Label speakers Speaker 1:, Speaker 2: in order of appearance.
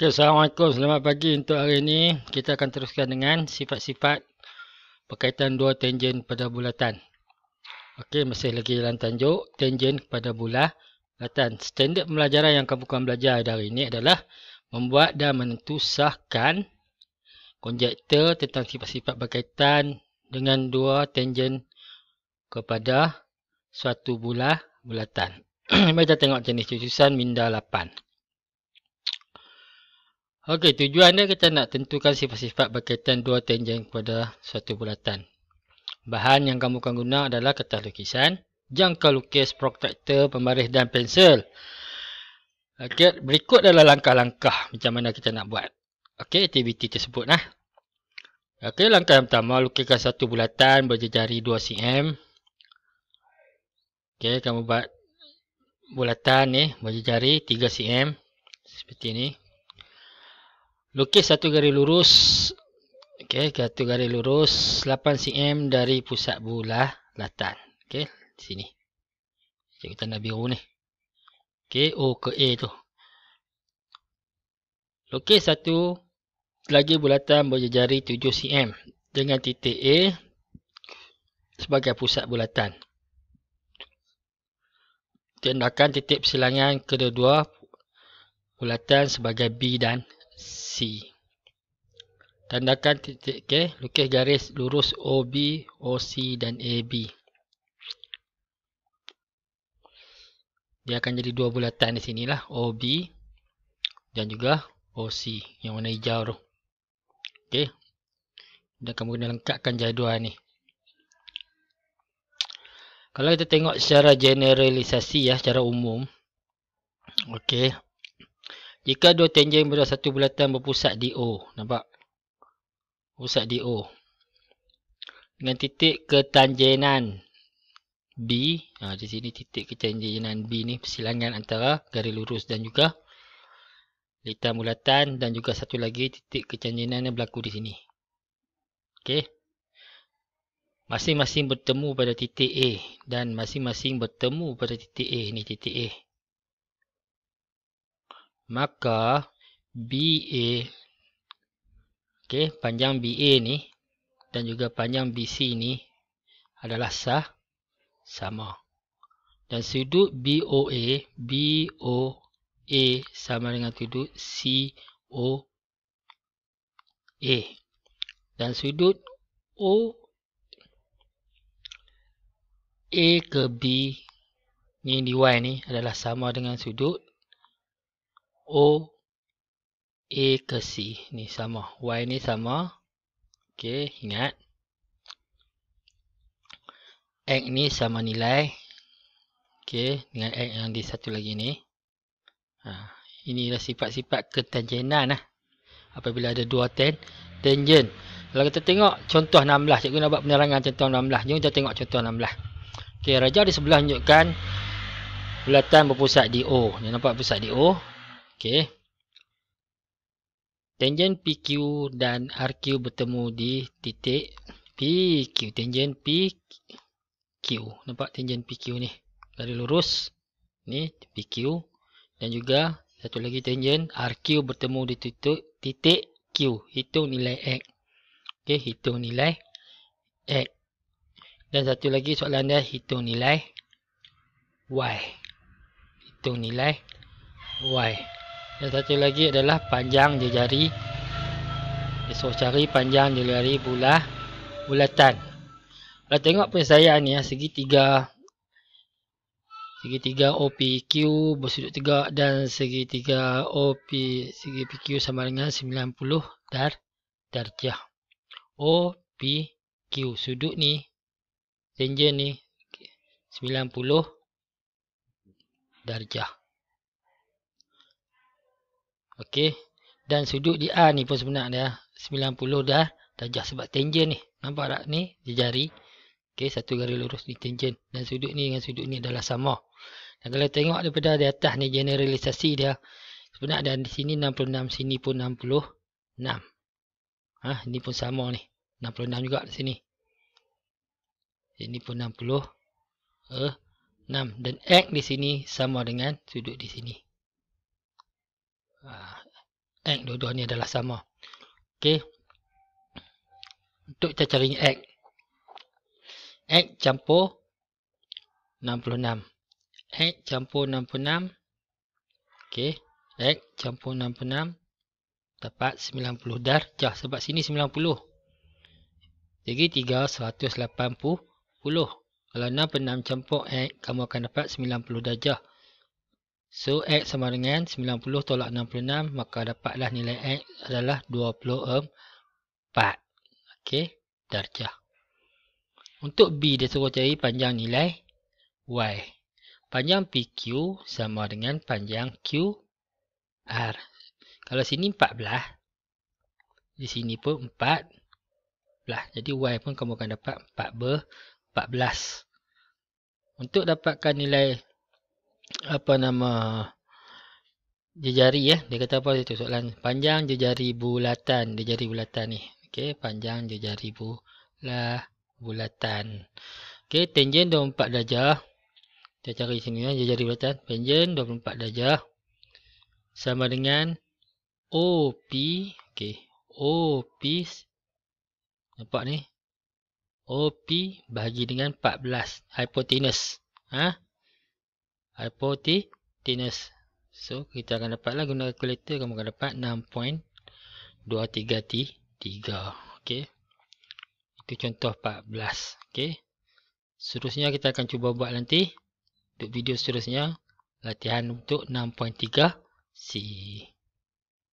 Speaker 1: Okay, Assalamualaikum, selamat pagi untuk hari ini Kita akan teruskan dengan sifat-sifat Berkaitan dua tangent pada bulatan Okey, masih lagi dalam tanjuk Tangent kepada bulatan Standard pembelajaran yang kamu akan belajar dari ini adalah Membuat dan menentusahkan Konjektor tentang sifat-sifat berkaitan Dengan dua tangent Kepada suatu bulatan Mari kita tengok jenis susunan minda 8 Okey, tujuan dia kita nak tentukan sifat-sifat berkaitan dua tangent kepada suatu bulatan. Bahan yang kamu akan guna adalah kertas lukisan, jangka lukis, protractor, pembaris dan pensel. Okey, berikut adalah langkah-langkah macam mana kita nak buat. Okey, aktiviti tersebut Nah, Okey, langkah yang pertama, lukiskan satu bulatan berjejari 2 cm. Okey, kamu buat bulatan ni berjejari 3 cm seperti ini lukis satu garis lurus okey satu garis lurus 8 cm dari pusat bulah latan okey sini cikgu tanda biru ni okey o ke a tu lukis satu lagi bulatan berjejari 7 cm dengan titik a sebagai pusat bulatan tandakan titik silangan kedua-dua bulatan sebagai b dan C. Tandakan titik K. Lukis garis lurus OB, OC dan AB. Dia akan jadi dua bulatan di sini lah. OB dan juga OC yang warna hijau tu. Okey. Dan kamu kena lengkapkan jadual ni. Kalau kita tengok secara generalisasi ya, secara umum. Okey. Jika dua tangent berada satu bulatan berpusat di O. Nampak? Pusat di O. Dengan titik ketanjenan B. Ha, di sini titik ketanjenan B ni persilangan antara garis lurus dan juga litar bulatan dan juga satu lagi titik ketanjenan yang berlaku di sini. Okey. Masing-masing bertemu pada titik A dan masing-masing bertemu pada titik A ini titik A maka BA okey panjang BA ni dan juga panjang BC ni adalah sah sama dan sudut BOA BOA sama dengan sudut COA dan sudut O A ke B ni di Y ni adalah sama dengan sudut O A ke C ni sama. Y ni sama. Okey, ingat. X ni sama nilai. Okey, dengan X yang di satu lagi ni. Ha, inilah sifat-sifat ketanjenan lah. Apabila ada dua ten, tangent. Kalau kita tengok contoh 16, cikgu nak buat penerangan contoh 16. Jom kita tengok contoh 16. Okey, raja di sebelah tunjukkan bulatan berpusat di O. Dia nampak pusat di O. Okey. Tangent PQ dan RQ bertemu di titik PQ. Tangent PQ. Nampak tangent PQ ni? Dari lurus. Ni PQ. Dan juga satu lagi tangent RQ bertemu di titik, titik Q. Hitung nilai X. Okey, hitung nilai X. Dan satu lagi soalan dia, hitung nilai Y. Hitung nilai Y. Yang satu lagi adalah panjang jejari. So cari panjang jari bulah bulatan. Kalau tengok persaingan ni ya, segitiga segitiga OPQ bersudut tiga dan segitiga OP segi PQ sama dengan 90 dar darjah. OPQ sudut ni tangent ni 90 darjah. Okey. Dan sudut di A ni pun sebenarnya 90 dah darjah sebab tangent ni. Nampak tak ni? Di jari. Okey, satu garis lurus di tangent. Dan sudut ni dengan sudut ni adalah sama. Dan kalau tengok daripada di atas ni generalisasi dia. Sebenarnya dan di sini 66, sini pun 66. Ha, ini pun sama ni. 66 juga di sini. Ini pun 60. Eh, 6. Dan X di sini sama dengan sudut di sini uh, ah, X dua-dua ni adalah sama Okey Untuk kita cari X X campur 66 X campur 66 Okey X campur 66 Dapat 90 darjah Sebab sini 90 Jadi 3 180 Kalau 66 campur X Kamu akan dapat 90 darjah So x sama dengan 90 tolak 66 maka dapatlah nilai x adalah 24. Okey, darjah. Untuk b dia suruh cari panjang nilai y. Panjang PQ sama dengan panjang QR. Kalau sini 14. Di sini pun 4. Lah, jadi y pun kamu akan dapat 4 ber 14. Untuk dapatkan nilai apa nama jejari ya. Dia kata apa itu soalan panjang jejari bulatan, jejari bulatan ni. Okey, panjang jejari bulat lah bulatan. Okey, tangen 24 darjah. Kita cari sini ya, jejari bulatan. Tangen 24 darjah sama dengan OP. Okey, OP nampak ni. OP bahagi dengan 14 hypotenuse. Ha? hypotenuse. So, kita akan dapatlah guna kalkulator, kamu akan dapat 6.233. t Okey. Itu contoh 14. Okey. Seterusnya, kita akan cuba buat nanti. Untuk video seterusnya, latihan untuk 6.3C.